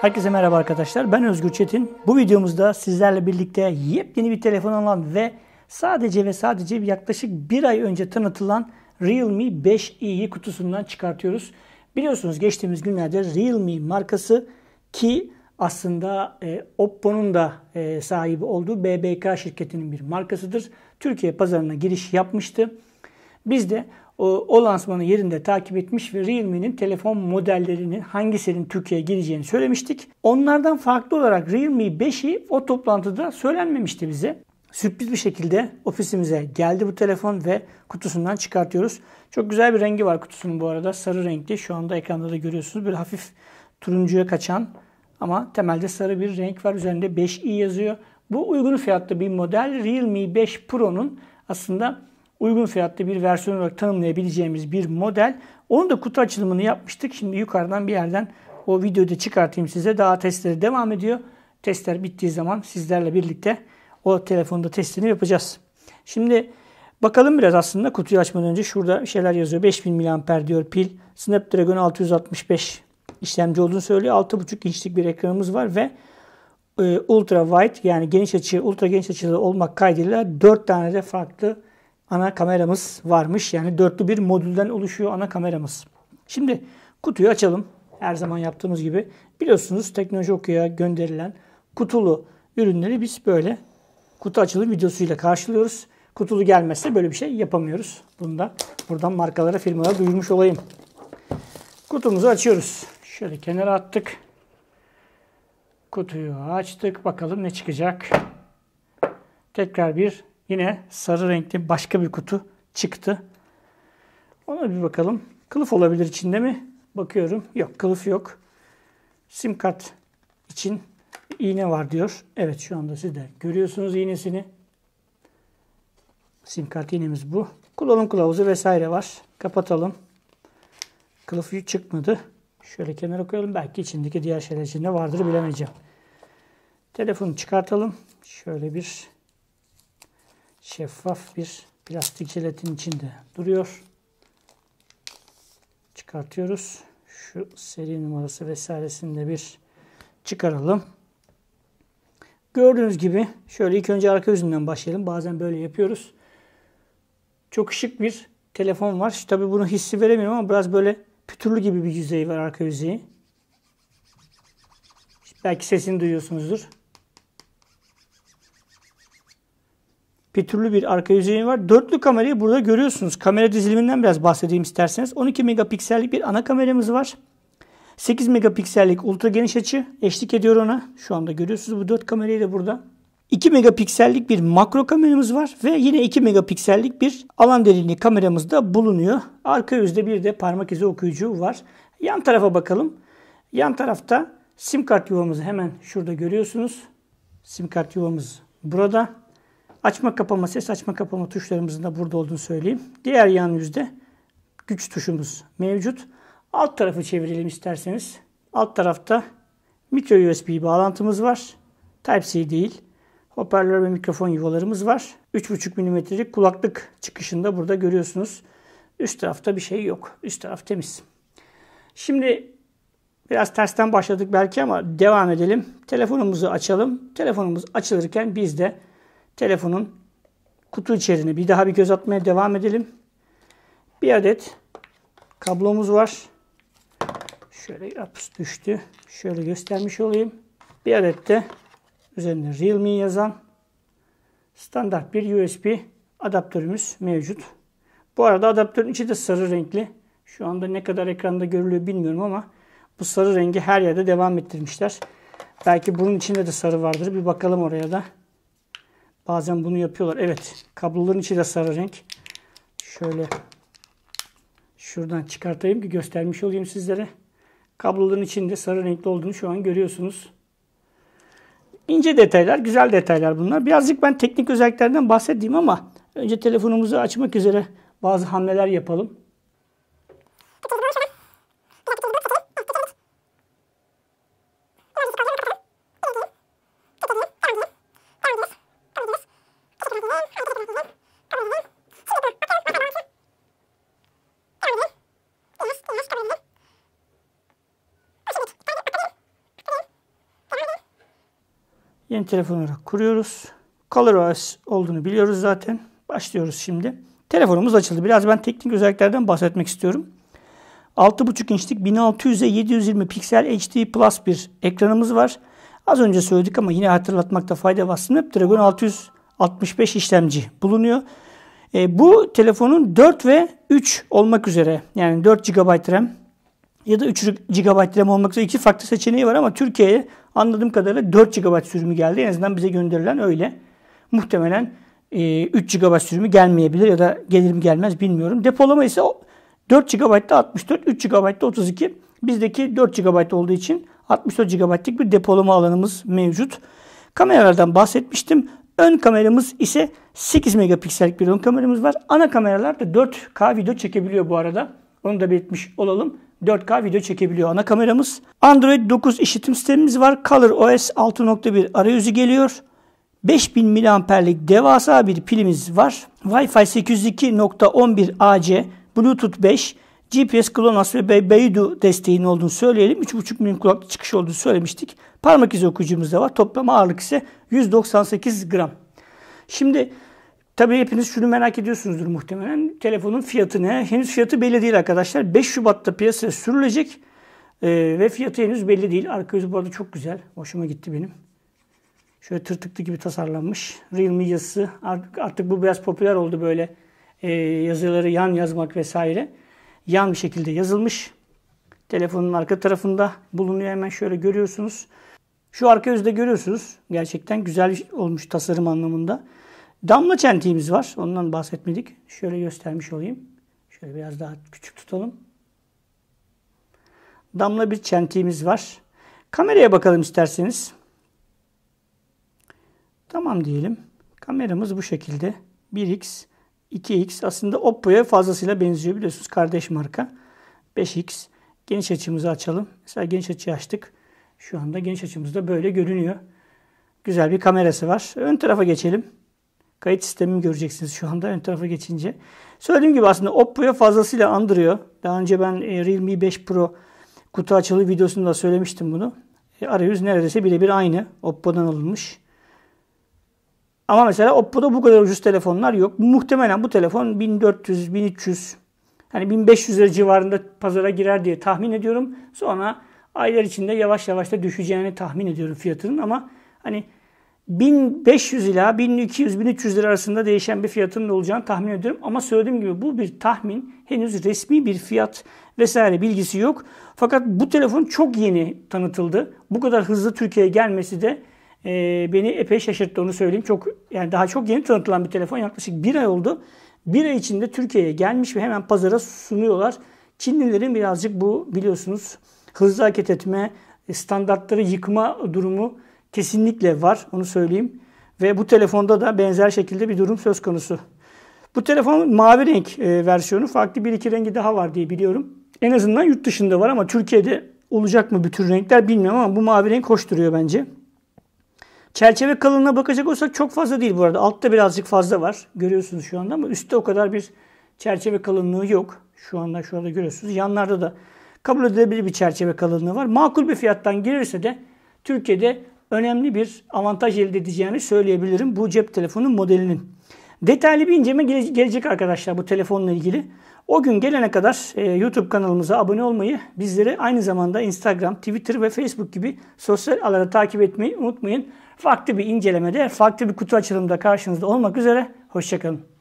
Herkese merhaba arkadaşlar. Ben Özgür Çetin. Bu videomuzda sizlerle birlikte yepyeni bir telefon alan ve sadece ve sadece yaklaşık bir ay önce tanıtılan Realme 5i'yi kutusundan çıkartıyoruz. Biliyorsunuz geçtiğimiz günlerde Realme markası ki aslında e, Oppo'nun da e, sahibi olduğu BBK şirketinin bir markasıdır. Türkiye pazarına giriş yapmıştı. Biz de o, o lansmanı yerinde takip etmiş ve Realme'nin telefon modellerinin hangisinin Türkiye'ye gireceğini söylemiştik. Onlardan farklı olarak Realme 5'i o toplantıda söylenmemişti bize. Sürpriz bir şekilde ofisimize geldi bu telefon ve kutusundan çıkartıyoruz. Çok güzel bir rengi var kutusunun bu arada. Sarı renkli. Şu anda ekranda da görüyorsunuz. bir hafif turuncuya kaçan ama temelde sarı bir renk var. Üzerinde 5i yazıyor. Bu uygun fiyatlı bir model Realme 5 Pro'nun aslında uygun fiyatlı bir versiyon olarak tanımlayabileceğimiz bir model. Onun da kutu açılımını yapmıştık. Şimdi yukarıdan bir yerden o videoyu da çıkartayım size. Daha testleri devam ediyor. Testler bittiği zaman sizlerle birlikte o telefonda testini yapacağız. Şimdi bakalım biraz aslında kutuyu açmadan önce şurada şeyler yazıyor. 5000 mAh diyor pil. Snapdragon 665 işlemci olduğunu söylüyor. 6.5 inçlik bir ekranımız var ve e, ultra wide yani geniş açı, ultra geniş açılı olmak kaydıyla 4 tane de farklı ana kameramız varmış. Yani dörtlü bir modülden oluşuyor ana kameramız. Şimdi kutuyu açalım. Her zaman yaptığımız gibi. Biliyorsunuz teknoloji okuya gönderilen kutulu ürünleri biz böyle kutu açılım videosuyla karşılıyoruz. Kutulu gelmezse böyle bir şey yapamıyoruz. Bunu da buradan markalara, firmalara duyurmuş olayım. Kutumuzu açıyoruz. Şöyle kenara attık. Kutuyu açtık. Bakalım ne çıkacak. Tekrar bir Yine sarı renkli başka bir kutu çıktı. Ona bir bakalım. Kılıf olabilir içinde mi? Bakıyorum. Yok kılıf yok. Sim kart için iğne var diyor. Evet şu anda siz de görüyorsunuz iğnesini. Sim kart iğnemiz bu. Kullanım kılavuzu vesaire var. Kapatalım. Kılıf çıkmadı. Şöyle kenara koyalım. Belki içindeki diğer şeyler içinde vardır bilemeyeceğim. Telefonu çıkartalım. Şöyle bir şeffaf bir plastik jelatin içinde duruyor. Çıkartıyoruz. Şu seri numarası vesairesini de bir çıkaralım. Gördüğünüz gibi şöyle ilk önce arka yüzünden başlayalım. Bazen böyle yapıyoruz. Çok şık bir telefon var. Tabii bunu hissi veremiyorum ama biraz böyle pütürlü gibi bir yüzeyi var arka yüzeyi. Belki sesini duyuyorsunuzdur. bir türlü bir arka yüzeyi var. Dörtlü kamerayı burada görüyorsunuz. Kamera diziliminden biraz bahsedeyim isterseniz. 12 megapiksellik bir ana kameramız var. 8 megapiksellik ultra geniş açı eşlik ediyor ona. Şu anda görüyorsunuz bu dört kamerayı da burada. 2 megapiksellik bir makro kameramız var ve yine 2 megapiksellik bir alan derinliği kameramız da bulunuyor. Arka yüzde bir de parmak izi okuyucu var. Yan tarafa bakalım. Yan tarafta sim kart yuvamızı hemen şurada görüyorsunuz. Sim kart yuvamız burada. Açma kapama ses açma kapama tuşlarımızın da burada olduğunu söyleyeyim. Diğer yan yüzde güç tuşumuz mevcut. Alt tarafı çevirelim isterseniz. Alt tarafta micro USB bağlantımız var. Type-C değil. Hoparlör ve mikrofon yuvalarımız var. 3,5 mm'lik kulaklık çıkışında burada görüyorsunuz. Üst tarafta bir şey yok. Üst taraf temiz. Şimdi biraz tersten başladık belki ama devam edelim. Telefonumuzu açalım. Telefonumuz açılırken biz de telefonun kutu içeriğine bir daha bir göz atmaya devam edelim. Bir adet kablomuz var. Şöyle apus düştü. Şöyle göstermiş olayım. Bir adet de üzerinde Realme yazan standart bir USB adaptörümüz mevcut. Bu arada adaptörün içi de sarı renkli. Şu anda ne kadar ekranda görülüyor bilmiyorum ama bu sarı rengi her yerde devam ettirmişler. Belki bunun içinde de sarı vardır. Bir bakalım oraya da. Bazen bunu yapıyorlar. Evet. Kabloların içi de sarı renk. Şöyle şuradan çıkartayım ki göstermiş olayım sizlere. Kabloların içinde sarı renkli olduğunu şu an görüyorsunuz. İnce detaylar, güzel detaylar bunlar. Birazcık ben teknik özelliklerden bahsedeyim ama önce telefonumuzu açmak üzere bazı hamleler yapalım. Yeni telefonu kuruyoruz. ColorOS olduğunu biliyoruz zaten. Başlıyoruz şimdi. Telefonumuz açıldı. Biraz ben teknik özelliklerden bahsetmek istiyorum. 6.5 inçlik 1600'e 720 piksel HD Plus bir ekranımız var. Az önce söyledik ama yine hatırlatmakta fayda var. Snapdragon 665 işlemci bulunuyor. E, bu telefonun 4 ve 3 olmak üzere yani 4 GB RAM ya da 3 GB RAM olmak üzere iki farklı seçeneği var ama Türkiye'ye anladığım kadarıyla 4 GB sürümü geldi. En azından bize gönderilen öyle. Muhtemelen 3 e, GB sürümü gelmeyebilir ya da gelir mi gelmez bilmiyorum. Depolama ise 4 GB'da 64, 3 GB'da 32. Bizdeki 4 GB olduğu için 64 GB'lik bir depolama alanımız mevcut. Kameralardan bahsetmiştim. Ön kameramız ise 8 megapiksellik bir ön kameramız var. Ana kameralar da 4K video çekebiliyor bu arada. Onu da belirtmiş olalım. 4K video çekebiliyor ana kameramız. Android 9 işletim sistemimiz var. Color OS 6.1 arayüzü geliyor. 5000 miliamperlik devasa bir pilimiz var. Wi-Fi 802.11 AC, Bluetooth 5, GPS GLONASS ve Be Beidou desteğinin olduğunu söyleyelim. 3.5 milim kulaklık çıkış olduğunu söylemiştik. Parmak izi okuyucumuz da var. Toplam ağırlık ise 198 gram. Şimdi Tabii hepiniz şunu merak ediyorsunuzdur muhtemelen. Telefonun fiyatı ne? Henüz fiyatı belli değil arkadaşlar. 5 Şubat'ta piyasaya sürülecek ee, ve fiyatı henüz belli değil. Arka yüzü bu arada çok güzel. Hoşuma gitti benim. Şöyle tırtıklı gibi tasarlanmış. Realme yazısı. Artık, artık bu biraz popüler oldu böyle e, yazıları yan yazmak vesaire. Yan bir şekilde yazılmış. Telefonun arka tarafında bulunuyor. Hemen şöyle görüyorsunuz. Şu arka yüzde görüyorsunuz. Gerçekten güzel olmuş tasarım anlamında. Damla çentiğimiz var. Ondan bahsetmedik. Şöyle göstermiş olayım. Şöyle biraz daha küçük tutalım. Damla bir çentiğimiz var. Kameraya bakalım isterseniz. Tamam diyelim. Kameramız bu şekilde. 1x, 2x. Aslında Oppo'ya fazlasıyla benziyor biliyorsunuz. Kardeş marka. 5x. Geniş açımızı açalım. Mesela geniş açı açtık. Şu anda geniş açımızda böyle görünüyor. Güzel bir kamerası var. Ön tarafa geçelim kayıt sistemimi göreceksiniz şu anda ön tarafa geçince. Söylediğim gibi aslında Oppo'ya fazlasıyla andırıyor. Daha önce ben e, Realme 5 Pro kutu açılı videosunda söylemiştim bunu. E, arayüz neredeyse birebir aynı. Oppo'dan alınmış. Ama mesela Oppo'da bu kadar ucuz telefonlar yok. Muhtemelen bu telefon 1400, 1300, hani 1500 lira civarında pazara girer diye tahmin ediyorum. Sonra aylar içinde yavaş yavaş da düşeceğini tahmin ediyorum fiyatının ama hani 1500 ila 1200-1300 lira arasında değişen bir fiyatın olacağını tahmin ediyorum. Ama söylediğim gibi bu bir tahmin. Henüz resmi bir fiyat vesaire bilgisi yok. Fakat bu telefon çok yeni tanıtıldı. Bu kadar hızlı Türkiye'ye gelmesi de e, beni epey şaşırttı onu söyleyeyim. Çok yani daha çok yeni tanıtılan bir telefon. Yaklaşık bir ay oldu. Bir ay içinde Türkiye'ye gelmiş ve hemen pazara sunuyorlar. Çinlilerin birazcık bu biliyorsunuz hızlı hareket etme, standartları yıkma durumu kesinlikle var. Onu söyleyeyim. Ve bu telefonda da benzer şekilde bir durum söz konusu. Bu telefon mavi renk e, versiyonu farklı bir iki rengi daha var diye biliyorum. En azından yurt dışında var ama Türkiye'de olacak mı bütün renkler bilmiyorum ama bu mavi renk hoş duruyor bence. Çerçeve kalınlığına bakacak olsak çok fazla değil bu arada. Altta birazcık fazla var. Görüyorsunuz şu anda ama üstte o kadar bir çerçeve kalınlığı yok. Şu anda şu anda görüyorsunuz. Yanlarda da kabul edilebilir bir çerçeve kalınlığı var. Makul bir fiyattan girirse de Türkiye'de önemli bir avantaj elde edeceğini söyleyebilirim bu cep telefonu modelinin. Detaylı bir inceleme gelecek arkadaşlar bu telefonla ilgili. O gün gelene kadar e, YouTube kanalımıza abone olmayı, bizleri aynı zamanda Instagram, Twitter ve Facebook gibi sosyal ağları takip etmeyi unutmayın. Farklı bir incelemede, farklı bir kutu açılımda karşınızda olmak üzere. Hoşçakalın.